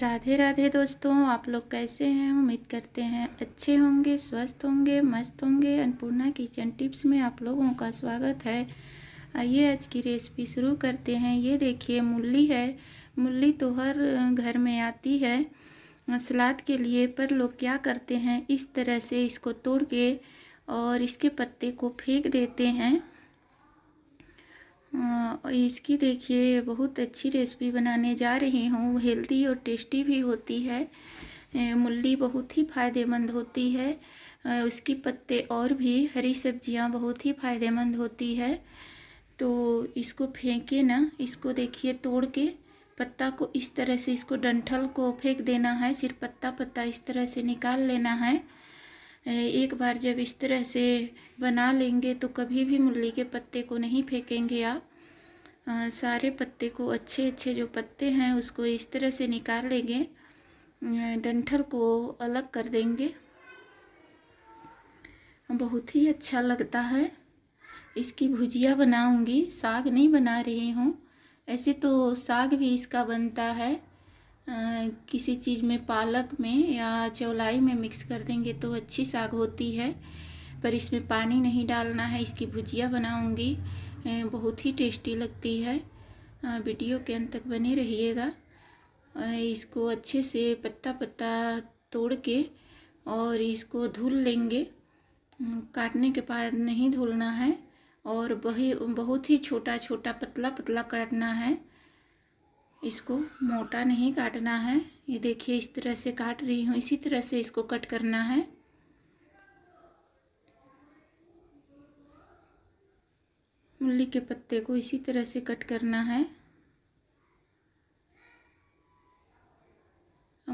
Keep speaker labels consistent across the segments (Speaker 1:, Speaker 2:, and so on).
Speaker 1: राधे राधे दोस्तों आप लोग कैसे हैं उम्मीद करते हैं अच्छे होंगे स्वस्थ होंगे मस्त होंगे अन्नपूर्णा किचन टिप्स में आप लोगों का स्वागत है आइए आज की रेसिपी शुरू करते हैं ये देखिए मूली है मूली तो हर घर में आती है सलाद के लिए पर लोग क्या करते हैं इस तरह से इसको तोड़ के और इसके पत्ते को फेंक देते हैं इसकी देखिए बहुत अच्छी रेसिपी बनाने जा रही हूँ हेल्दी और टेस्टी भी होती है मूली बहुत ही फ़ायदेमंद होती है उसकी पत्ते और भी हरी सब्जियाँ बहुत ही फ़ायदेमंद होती है तो इसको फेंके ना इसको देखिए तोड़ के पत्ता को इस तरह से इसको डंठल को फेंक देना है सिर्फ पत्ता पत्ता इस तरह से निकाल लेना है एक बार जब इस तरह से बना लेंगे तो कभी भी मूली के पत्ते को नहीं फेंकेंगे आप सारे पत्ते को अच्छे अच्छे जो पत्ते हैं उसको इस तरह से निकाल लेंगे डंठल को अलग कर देंगे बहुत ही अच्छा लगता है इसकी भुजिया बनाऊंगी साग नहीं बना रही हूँ ऐसे तो साग भी इसका बनता है किसी चीज़ में पालक में या चौलाई में मिक्स कर देंगे तो अच्छी साग होती है पर इसमें पानी नहीं डालना है इसकी भुजिया बनाऊंगी बहुत ही टेस्टी लगती है वीडियो के अंत तक बने रहिएगा इसको अच्छे से पत्ता पत्ता तोड़ के और इसको धुल लेंगे काटने के बाद नहीं धुलना है और बही बहुत ही छोटा छोटा पतला पतला काटना है इसको मोटा नहीं काटना है ये देखिए इस तरह से काट रही हूँ इसी तरह से इसको कट करना है मूली के पत्ते को इसी तरह से कट करना है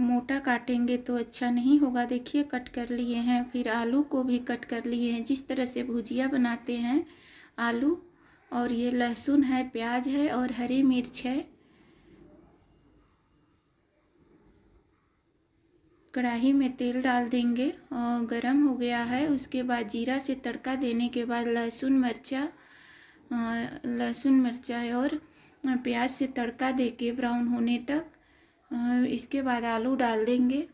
Speaker 1: मोटा काटेंगे तो अच्छा नहीं होगा देखिए कट कर लिए हैं फिर आलू को भी कट कर लिए हैं जिस तरह से भुजिया बनाते हैं आलू और ये लहसुन है प्याज है और हरी मिर्च है कढ़ाई में तेल डाल देंगे और गरम हो गया है उसके बाद जीरा से तड़का देने के बाद लहसुन मिर्चा लहसुन मिर्चा और प्याज से तड़का दे के ब्राउन होने तक इसके बाद आलू डाल देंगे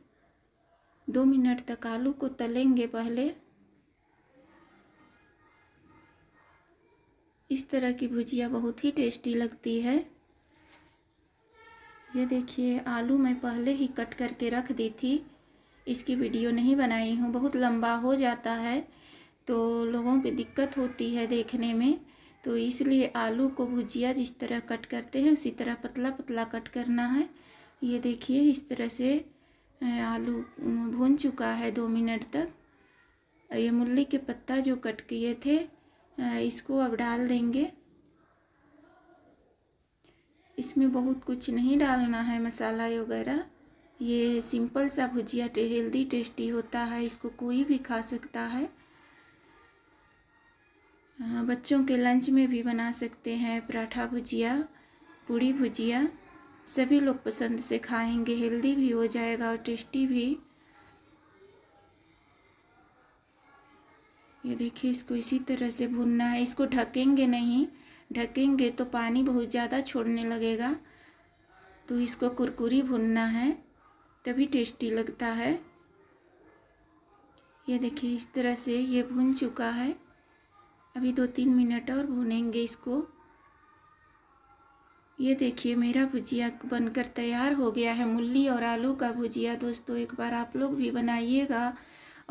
Speaker 1: दो मिनट तक आलू को तलेंगे पहले इस तरह की भुजिया बहुत ही टेस्टी लगती है ये देखिए आलू मैं पहले ही कट करके रख दी थी इसकी वीडियो नहीं बनाई हूँ बहुत लंबा हो जाता है तो लोगों की दिक्कत होती है देखने में तो इसलिए आलू को भुजिया जिस तरह कट करते हैं उसी तरह पतला पतला कट करना है ये देखिए इस तरह से आलू भून चुका है दो मिनट तक ये मूली के पत्ता जो कट किए थे इसको अब डाल देंगे इसमें बहुत कुछ नहीं डालना है मसाला वगैरह ये सिंपल सा भुजिया टे हेल्दी टेस्टी होता है इसको कोई भी खा सकता है हाँ, बच्चों के लंच में भी बना सकते हैं पराठा भुजिया पूड़ी भुजिया सभी लोग पसंद से खाएंगे हेल्दी भी हो जाएगा और टेस्टी भी ये देखिए इसको इसी तरह से भुनना है इसको ढकेंगे नहीं ढकेंगे तो पानी बहुत ज़्यादा छोड़ने लगेगा तो इसको कुरकुरी भुनना है तभी टेस्टी लगता है ये देखिए इस तरह से ये भुन चुका है अभी दो तीन मिनट और भुनेंगे इसको ये देखिए मेरा भुजिया बनकर तैयार हो गया है मूली और आलू का भुजिया दोस्तों एक बार आप लोग भी बनाइएगा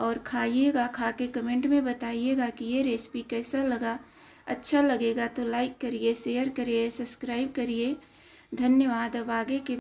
Speaker 1: और खाइएगा खा के कमेंट में बताइएगा कि ये रेसिपी कैसा लगा अच्छा लगेगा तो लाइक करिए शेयर करिए सब्सक्राइब करिए धन्यवाद अब आगे के